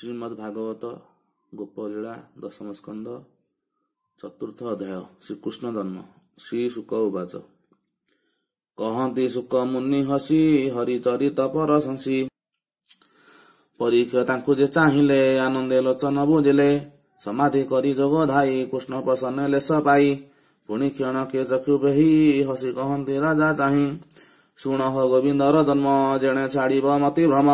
ଶ୍ରୀମଦ୍ ଭାଗବତ ଗୋପଲୀଳା ଦଶମ ସ୍କନ୍ଦ ଚତୁର୍ଥ ଅଧ୍ୟାୟ ଶ୍ରୀକୃଷ୍ଣ ଜନ୍ମ ଶ୍ରୀ ଶୁକ ଉବାଚ କହନ୍ତି ଶୁକ ମୁନି ହସି ହରିଚରିତ ପର ଶଂସି ପରୀକ୍ଷା ତାଙ୍କୁ ଯେ ଚାହିଁଲେ ଆନନ୍ଦେ ଲୋଚନ ବୁଝିଲେ ସମାଧି କରି ଯୋଗ ଧାଇ କୃଷ୍ଣ ପ୍ରସନ୍ନ ଲେସ ପାଇ ପୁଣି କ୍ଷଣ କ୍ଷଣକେ ଚକ୍ଷୁ ବେହି ହସି କହନ୍ତି ରାଜା ଚାହିଁ ଶୁଣ ହୋ ଗୋବିନ୍ଦର ଜନ୍ମ ଜେଣେ ଛାଡ଼ିବ ମତି ଭ୍ରମ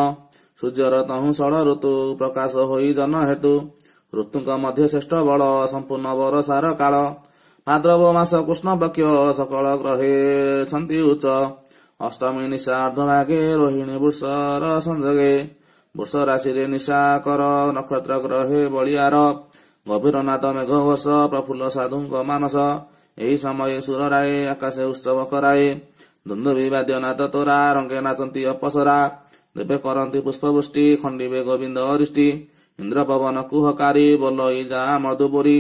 ସୂର୍ଯ୍ୟର ତହୁ ଷଡ଼ ଋତୁ ପ୍ରକାଶ ହୋଇ ଜନ ହେତୁ ଋତୁଙ୍କ ମଧ୍ୟ ଶ୍ରେଷ୍ଠ ବଳ ସମ୍ପୂର୍ଣ୍ଣ ବର ସାର କାଳ ଭାଦ୍ରବ ମାସ କୃଷ୍ଣ ବକ୍ଷ ସକଳ ଗ୍ରହେଛନ୍ତି ଉଚ୍ଚ ଅଷ୍ଟମୀ ନିଶା ଅର୍ଦ୍ଧଭାଗେ ରୋହିଣୀ ବୃଷର ସଂଯୋଗେ ବୃଷ ରାଶିରେ ନିଶା କର ନକ୍ଷତ୍ର ଗ୍ରହେ ବଳିଆର ଗଭୀର ନାଥ ମେଘ ବସ ପ୍ରଫୁଲ୍ଲ ସାଧୁଙ୍କ ମାନସ ଏହି ସମୟ ସୁର ରାୟ ଆକାଶେ ଉତ୍ସବ କରାଏ ଦୁନ୍ଦୁ ବିବାଦ୍ୟ ନାଥ ତୋରା ରଙ୍ଗେ ନାଚନ୍ତି ଅପସରା ଦେବେ କରନ୍ତି ପୁଷ୍ପବୃଷ୍ଟି ଖଣ୍ଡିବେ ଗୋବିନ୍ଦ ଅରିଷ୍ଟି ଇନ୍ଦ୍ର ପବନ କୁହକାରୀ ବୋଲ ଇଜା ମଧୁପୁରୀ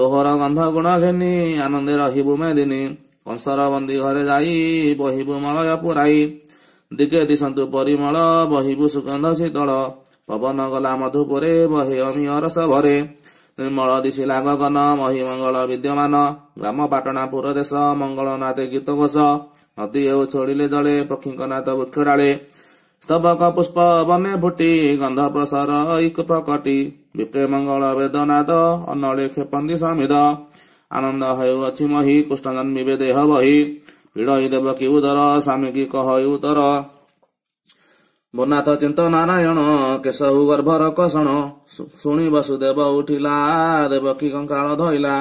ତୋହର ଗନ୍ଧ ଗୁଣ ଘେନି ଆନନ୍ଦେ ରହିବୁ ମେଦିନୀ କଂସର ବନ୍ଦୀ ଘରେ ଯାଇ ବହିବୁ ମଳୟ ପୁରାଇ ଦିଗେ ଦିଶନ୍ତୁ ପରିମଳ ବହିବୁ ସୁଗନ୍ଧ ଶୀତଳ ପବନ ଗଲା ମଧୁପୁରେ ବହେ ଅମିୟରସ ଭରେ ନିର୍ମଳ ଦିଶି ଲାଗନ ମହି ମଙ୍ଗଳ ବିଦ୍ୟମାନ ଗ୍ରାମ ପାଟଣା ପୁର ଦେଶ ମଙ୍ଗଳ ନାଥ ଗୀତ ଘୋଷ ନଦୀ ହେଉ ଛୋଡ଼ିଲେ ଜଳେ ପକ୍ଷୀଙ୍କ ନାଥ ବୃକ୍ଷ ଡାଳେ ସ୍ତବକ ପୁଷ୍ପ ବନେ ଭୁଟି ଗନ୍ଧ ପ୍ରସାର ଇକ ପ୍ରକଟି ବିପ୍ରେ ମଙ୍ଗଳ ବେଦନାଦ ଅନଳି କ୍ଷେପନ୍ତି ସମିଦ ଆନନ୍ଦ ହେଉଅଛି ମହି କୃଷ୍ଣଜନ୍ମିବେ ଦେହ ବହି ପିଡ଼ଇ ଦେବ କି ଉଦର ସ୍ୱାମୀ କି କହ ଉତର ଭୋନାଥ ଚିନ୍ତ ନାରାୟଣ କେଶ ଗର୍ଭର କଷଣ ଶୁଣି ବସୁଦେବ ଉଠିଲା ଦେବ କି କଙ୍କାଳ ଧଇଲା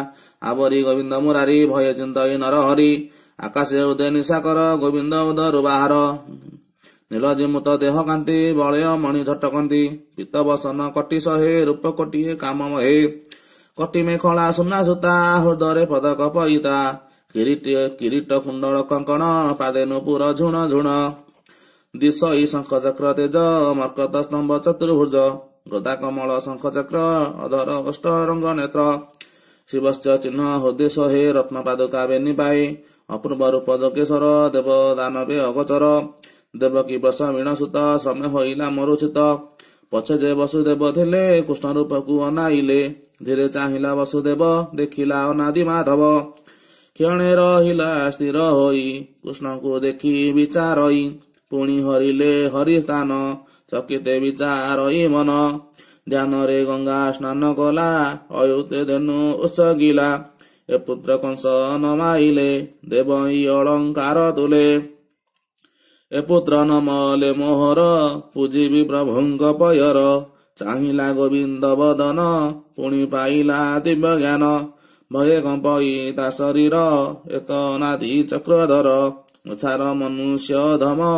ଆବରି ଗୋବିନ୍ଦ ମୁରାରୀ ଭୟ ଚିନ୍ତ ନର ହରି ଆକାଶ ଉଦୟ ନିଶାକର ଗୋବିନ୍ଦ ଉଦରୁ ବାହାର ନୀଳଜିମୁତ ଦେହ କାନ୍ତି ବଳୟ ମଣି ଝଟକନ୍ତି ପିତବସନ କଟି ସହେ ରୂପ କୋଟିଏ କାମ ମହେ କଟିମେ ଖଳା ସୁନା ସୂତା ହୃଦୟରେ ପଦକ ପଇତା କିରିଟିଏ କିରିଟ କୁଣ୍ଡଳ କଙ୍କଣ ପାଦେ ନୁପୁର ଝୁଣ ଝୁଣ ଦିଶ ଇ ଶଙ୍ଖ ଚକ୍ର ତେଜ ମର୍କତ ସ୍ତମ୍ଭ ଚତୁର୍ଭୁଜ ଗୋଦା କମଳ ଶଙ୍ଖ ଚକ୍ର ଅଧର ଅଷ୍ଟ ରଙ୍ଗ ନେତ୍ର ଶିବଶ୍ଚ ଚିହ୍ନ ହୃଦେଶ ହେ ରତ୍ନ ପାଦୁକା ବେନି ପାଇ ଅପୂର୍ବ ରୂପ ଯୋଗେଶ୍ୱର ଦେବ ଦାନବେ ଅଗଚର ଦେବକୀ ବସ ମିଣସୁତ ସମୟ ହୋଇଲା ମରୁଚୁତ ପଛେ ଯେ ବସୁଦେବ ଥିଲେ କୃଷ୍ଣ ରୂପକୁ ଅନାଇଲେ ଧୀରେ ଚାହିଁଲା ବସୁଦେବ ଦେଖିଲା ଅନାଦି ମାଧବ କ୍ଷଣେ ରହିଲା ସ୍ଥିର ହୋଇ କୃଷ୍ଣଙ୍କୁ ଦେଖି ବିଚାରଇ ପୁଣି ହରିଲେ ହରି ସ୍ଥାନ ଚକିତେ ବିଚାରଇ ମନ ଧ୍ୟାନରେ ଗଙ୍ଗା ସ୍ନାନ କଲା ଅୟୁତେ ଧେନୁ ଉତ୍ସଗିଲା ଏ ପୁତ୍ର କଂସ ନମାଇଲେ ଦେବ ଇ ଅଳଙ୍କାର ତୁଲେ ଏପୁତ୍ର ନମଲେ ମୋହର ପୂଜିବି ପ୍ରଭୁଙ୍କ ପୟର ଚାହିଁଲା ଗୋବିନ୍ଦ ବଦନ ପୁଣି ପାଇଲା ଦିବ୍ୟ ଜ୍ଞାନ ଭୟେ କମ୍ପଇ ତା ଶରୀର ଏତ ନାଦି ଚକ୍ରଧର ମୁଛାର ମନୁଷ୍ୟ ଧମ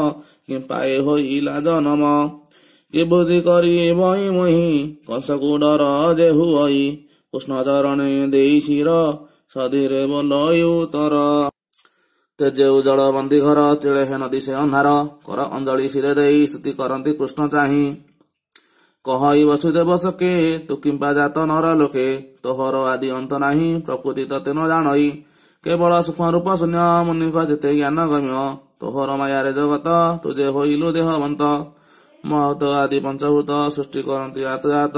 କି ପାଏ ହୋଇଲା ଜନମ କି ବୁଦ୍ଧି କରି ବହି ମୁହି କଂସକୁ ଡର ଯେ ହୁଅଇ କୃଷ୍ଣ ଚରଣେ ଦେଇ ଶିର ସଧିରେ ବୋଲ ଉତ୍ତର ତେଜେ ଉଜ୍ଜଳ ବନ୍ଦୀ ଘର ତିଳେ ହେ ନଦୀ ସେ ଅନ୍ଧାର କର ଅଞ୍ଜଳି ଶିରେ ଦେଇ ସ୍ତୁତି କରନ୍ତି କୃଷ୍ଣ ଚାହିଁ କହଇ ବସୁଦେବ ସକେ ତୁ କିମ୍ବା ଜାତ ନର ଲୋକେ ତୋହର ଆଦି ଅନ୍ତ ନାହିଁ ପ୍ରକୃତି ତତେ ନ ଜାଣଇ କେବଳ ସୁଖ ରୂପ ଶୂନ୍ୟ ମୁନିଙ୍କ ଯେତେ ଜ୍ଞାନ ଗମ୍ୟ ତୋହର ମାୟାରେ ଜଗତ ତୁ ଯେ ହୋଇଲୁ ଦେହବନ୍ତ ମହତ ଆଦି ପଞ୍ଚଭୂତ ସୃଷ୍ଟି କରନ୍ତି ଆତଜାତ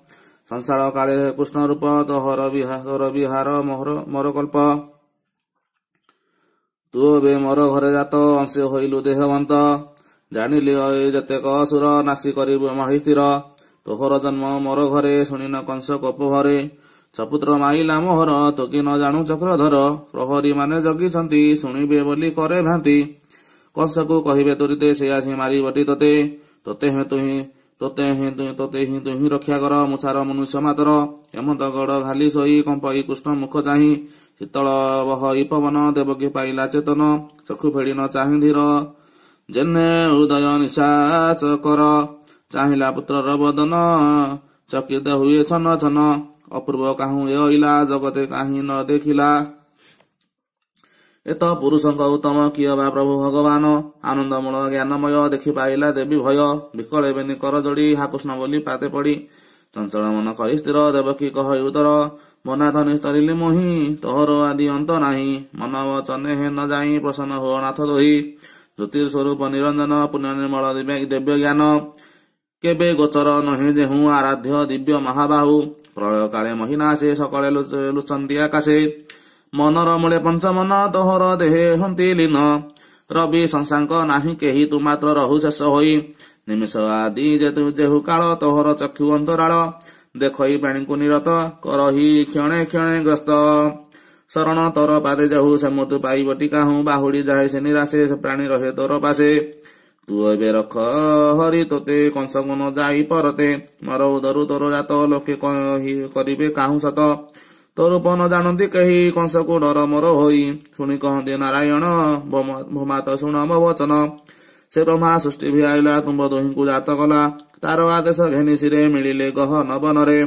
সংসার কালে কৃষ্ণ রূপ তহর বিহার বিহার মোহর জাত অংশে হইলু দেহবন্ত জানিলি যেতেক অসুর নাশি করিব মহিস্থির তোহর জন্ম মর ঘৰে শুনি ন কংস কপ ঘরে ছপুত্র মাইলা মোহর তোকে ন জানু চক্রধর প্রহরী মানে জগিছন্তি শুণিবে বলি করে ভ্রান্তি কংসকু কহিবে তুরিতে সে আসি মারি বটি তোতে তোতে হে ତୋତେ ହିଁ ତୋତେ ହିଁ ତୁ ହିଁ ରକ୍ଷା କର ମୂଷାର ମନୁଷ୍ୟ ମାତର ହେମନ୍ତ ଗଡ ଘାଲି ଶୋଇ କମ୍ପଇ କୃଷ୍ଣ ମୁଖ ଚାହିଁ ଶୀତଳ ବହ ଇ ପବନ ଦେବକୀ ପାଇଲା ଚେତନ ଚକ୍ଷୁ ଫେଡ଼ି ନ ଚାହିଁ ଧୀର ଜେନେ ଉଦୟ ନିଶାଚ କର ଚାହିଁଲା ପୁତ୍ରର ବଦନ ଚକିତ ହୁଏ ଛନ ଛନ ଅପୂର୍ବ କାହୁଁ ଏଇଲା ଜଗତେ କାହିଁ ନ ଦେଖିଲା ଏତ ପୁରୁଷଙ୍କ ଉତ୍ତମ କିଏ ବା ପ୍ରଭୁ ଭଗବାନ ଆନନ୍ଦମୂଳ ଜ୍ଞାନମୟ ପାଇଲା ଦେବୀ ଭୟ ବିକଳ ଏବେନି କରଯୋଡ଼ି ହା କୃଷ୍ଣ ବୋଲି ପାତେ ପଡ଼ି ଚଞ୍ଚଳ ମନ କରି ସ୍ଥିର ଦେବକୀ କହ ଉତ୍ତର ମନାଧନି ସ୍ତରିଲି ମୁହିଁ ତୋହର ଆଦି ଅନ୍ତ ନାହିଁ ମନ ଚନେ ହେ ନ ଯାଇ ପ୍ରସନ୍ନ ହୁଅ ନାଥ ଦୋହି ସ୍ୱରୂପ ନିରଞ୍ଜନ ପୁଣ୍ୟ ନିର୍ମଳ ଦିବ୍ୟ ଜ୍ଞାନ କେବେ ଗୋଚର ନୁହେଁ ଯେ ହୁଁ ଆରାଧ୍ୟ ଦିବ୍ୟ ମହାବାହୁ ପ୍ରଳୟ କାଳେ ମହିନା ସେ ସକାଳେ ଲୁଚନ୍ତି ଆକାଶେ ମନର ମୂଳେ ପଞ୍ଚମନ ଦୋହର ଦେହେ ହନ୍ତି ଲୀନ ରବି ଶଂସାଙ୍କ ନାହିଁ କେହି ତୁ ମାତ୍ର ରହୁ ଶେଷ ହୋଇ ନିମିଷ ଆଦି ଯେତୁ ଯେହୁ କାଳ ତୋହର ଚକ୍ଷୁ ଅନ୍ତରାଳ ଦେଖଇ ପାଣିଙ୍କୁ ନିରତ କରହି କ୍ଷଣେ କ୍ଷଣେ ଗ୍ରସ୍ତ ଶରଣ ତୋର ପାଦେ ଯାହୁ ସେ ମୃତ୍ୟୁ ପାଇବ ଟିକା ହୁଁ ବାହୁଡ଼ି ଯାଏ ସେ ନିରାଶେ ସେ ପ୍ରାଣୀ ରହେ ତୋର ପାଶେ ତୁ ଏବେ ରଖ ହରି ତୋତେ କଂସକୁନ ଯାଇ ପରତେ ମୋର ଉଦରୁ ତୋର ଜାତ ଲୋକେ କରିବେ କାହୁଁ ସତ ତରୁପନ ଜାଣନ୍ତି କେହି କଂସକୁ ନରମର ହୋଇ ଶୁଣି କହନ୍ତି ନାରାୟଣ ଭୂମାତ ଶୁଣ ମୋ ବଚନ ସେ ବ୍ରହ୍ମା ସୃଷ୍ଟି ଭିଆଇଲା ତୁମ୍ଭ ଦୁହିଙ୍କୁ ଜାତ କଲା ତାର ଆଦେଶ ଘେନିସିରେ ମିଳିଲେ ଗହ ନବନରେ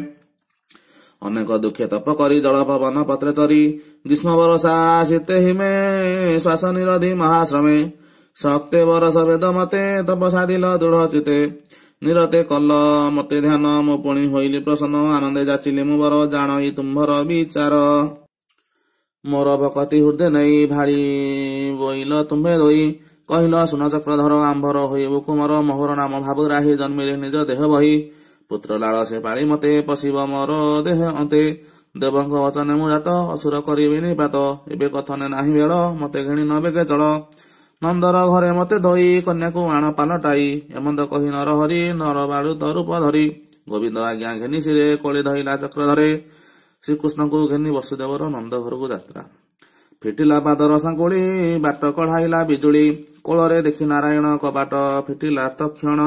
ଅନେକ ଦୁଃଖ ତପ କରି ଜଳ ପବନ ପତ୍ରେ ଚରି ଗ୍ରୀଷ୍ମ ବରଷା ଶୀତେ ହିମେ ଶ୍ଵାସ ନିରୋଧି ମହାଶ୍ରମେ ସତ୍ୟ ବରଷ ବେଦ ମତେ ତପ ସାଧିଲ ଦୃଢ଼ ଚିତେ ନିରତେ କଲ ମତେ ଧ୍ୟାନ ମୋ ପୁଣି ହୋଇଲି ପ୍ରସନ୍ନ ଆନନ୍ଦେ ଯାଚିଲି ମୁଁ ବର ଜାଣ ଏ ତୁମ୍ଭର ବିଚାର ମୋର ଭକତି ହୃଦେ ନେଇ ଭାରି ବୋଇଲ ତୁମ୍ଭେ ଦୋଇ କହିଲ ସୁନଚକ୍ରଧର ଆମ୍ଭର ହୋଇ ବୁକୁମର ମୋହର ନାମ ଭାବୁରାହି ଜନ୍ମିଲେ ନିଜ ଦେହ ବହି ପୁତ୍ର ଲାଳ ସେ ପାଳି ମତେ ପଶିବ ମୋର ଦେହ ଅନ୍ତେ ଦେବଙ୍କ ବଚନେ ମୁଁ ଯାତ ଅସୁର କରିବିନି ପାତ ଏବେ କଥନେ ନାହିଁ ବେଳ ମତେ ଘେଣି ନବେ କେ ଚଳ ନନ୍ଦର ଘରେ ମତେ ଧୋଇ କନ୍ୟାକୁ ଆଣ ପାଲଟାଇ ଏମନ୍ତ କହି ନରହରି ନର ବାଳୁ ତରୂପ ଧରି ଗୋବିନ୍ଦ ଆଜ୍ଞା ଘେନି ସିରେ କୋଳି ଧଇଲା ଚକ୍ର ଧରେ ଶ୍ରୀକୃଷ୍ଣଙ୍କୁ ଘେନି ବସୁଦେବର ନନ୍ଦ ଘରକୁ ଯାତ୍ରା ଫିଟିଲା ପାଦର ସାଙ୍କୁଳି ବାଟ କଢ଼ାଇଲା ବିଜୁଳି କୋଳରେ ଦେଖି ନାରାୟଣ କବାଟ ଫିଟିଲା ତକ୍ଷଣ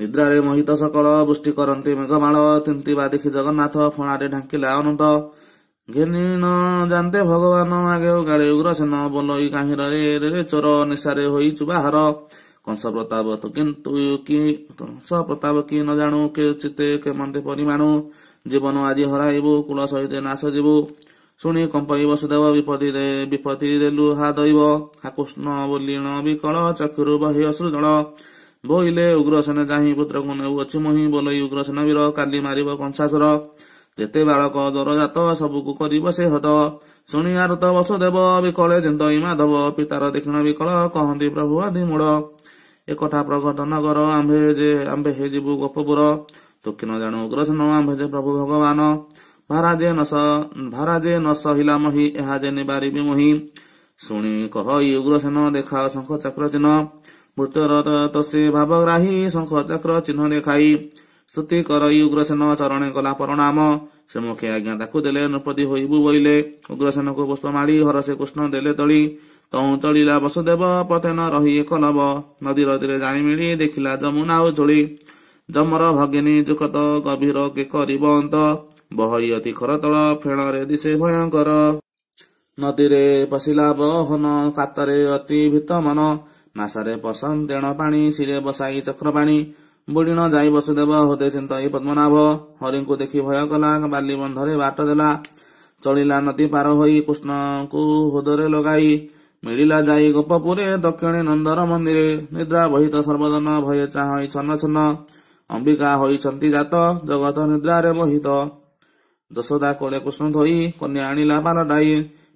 ନିଦ୍ରାରେ ମୋହିତ ସକଳ ବୃଷ୍ଟି କରନ୍ତି ମେଘମାଳ ତିନ୍ତିବା ଦେଖି ଜଗନ୍ନାଥ ଫଣାରେ ଢାଙ୍କିଲା ଅନନ୍ତ ଘେନିଣ ଜାନ୍ତେ ଭଗବାନ ଆଗେ ଗାଡ଼ି ଉଗ୍ରସେନ ବୋଲଇ କାହିଁ ଚୋର ନିଶାରେ ହୋଇଛୁ ବାହାର କଂସ ପ୍ରତାପ ତ କିନ୍ତୁ କଂସ ପ୍ରତାପ କି ନ ଜାଣୁ କେ ଚିତେ କେମନ୍ତେ ପରିମାଣୁ ଜୀବନ ଆଜି ହରାଇବୁ କୁଳ ସହିତ ନାଶ ଯିବୁ ଶୁଣି କମ୍ପାଇ ବସୁଦେବ ବିପତି ବିପତି ଦେଲୁ ହା ଦୈବ ହା କୃଷ୍ଣ ବୋଲିଣ ବିକଳ ଚକ୍ଷୁରୁ ବହି ଅଶ୍ରୁ ଜଳ ବୋଇଲେ ଉଗ୍ରସେନ ଯାହିଁ ପୁତ୍ରକୁ ନେଉ ଅଛି ମୁହିଁ ବୋଲେଇ ଉଗ୍ରସେନ ବୀର କାଲି ମାରିବ କଂସାସର ଯେତେ ବାଳକ ଦରଜାତ ସବୁକୁ କରିବ ସେ ହତ ଶୁଣି ଆରତ ବସୁଦେବ ବିକଳେ ଜିନ୍ଦ ଇମାଧବ ପିତାର ଦେଖିଣ ବିକଳ କହନ୍ତି ପ୍ରଭୁ ଆଦି ମୂଳ ଏକଥା ପ୍ରଘଟ ନଗର ଆମ୍ଭେ ଯେ ଆମ୍ଭେ ହେଇଯିବୁ ଗୋପପୁର ଦକ୍ଷିଣ ଜାଣୁ ଉଗ୍ରସେନ ଆମ୍ଭେ ଯେ ପ୍ରଭୁ ଭଗବାନ ଭାରା ନସ ଭାରା ଯେ ନ ମହି ଏହା ଯେ ନିବାରିବି ମହି ଶୁଣି କହ ଇ ଉଗ୍ରସେନ ଦେଖା ଶଙ୍ଖ ଚକ୍ର ଚିହ୍ନ ମୃତ୍ୟୁର ତୋଷେ ଭାବଗ୍ରାହୀ ଶଙ୍ଖ ଚକ୍ର ଚିହ୍ନ ଦେଖାଇ ସ୍ତୁତି କର ଇ ଉଗ୍ରସେନ ଚରଣେ କଲା ପ୍ରଣାମ ସେ ମୁଖେ ଆଜ୍ଞା ତାକୁ ଦେଲେ ନୃପତି ହୋଇବୁ ବୋଇଲେ ଉଗ୍ରସେନକୁ ପୁଷ୍ପ ମାଳି ହର ସେ କୃଷ୍ଣ ଦେଲେ ତଳି ତୁ ଚଳିଲା ବସୁଦେବ ପଥେ ନ ରହି ଏକ ନବ ନଦୀ ରଦୀରେ ଜାଣି ମିଳି ଦେଖିଲା ଯମୁନା ଆଉ ଝୁଳି ଜମର ଭଗିନୀ ଯୁକତ ଗଭୀର କେ କରିବ ଅନ୍ତ ବହି ଅତି ଖରତଳ ଫେଣରେ ଦିଶେ ଭୟଙ୍କର ନଦୀରେ ପଶିଲା ବହନ କାତରେ ଅତି ଭିତ ମନ ନାଶରେ ପସନ୍ଦ ତେଣ ପାଣି ଶିରେ ବସାଇ ଚକ୍ରପାଣୀ बुढि वसुदेव बसुदेव हृदय पद्मनाभ बाटो देला चलि नदी पार कृष्ण लगाइ मिल गोपुरी दक्षिणी नन्द्रहत सर्वजन भय चाह छ अम्बिक जात जगत निद्रा बहि दसैँ कृष्ण धो कन्या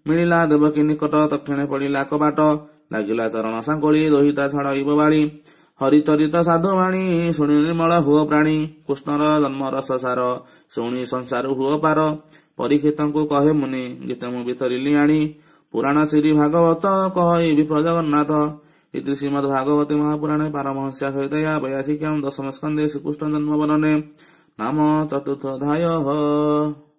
निकट दक्षिणे पढिट लाग दोहित छ ହରିଚରିତ ସାଧୁବାଣୀ ଶୁଣି ନିର୍ମଳ ହୁଅ ପ୍ରାଣୀ କୃଷ୍ଣର ଜନ୍ମ ରସ ସାର ଶୁଣି ସଂସାର ହୁଅ ପାର ପରୀକ୍ଷିତଙ୍କୁ କହେ ମୁନି ଗୀତ ମୁଁ ବିତରିଲି ଆଣି ପୁରାଣ ଶ୍ରୀ ଭାଗବତ କହିବି ପ୍ରଜଗନ୍ନାଥ ଇତି ଶ୍ରୀମଦ ଭାଗବତୀ ମହାପୁରାଣ ପାରମହଂସା ହୋଇ ଦୟା ବୟାଶିକ୍ୟମ ଦଶମ ସ୍କନ୍ଦେ ଶ୍ରୀକୃଷ୍ଣ ଜନ୍ମ ବରନେ ନାମ ଚତୁର୍ଥ ଧାୟ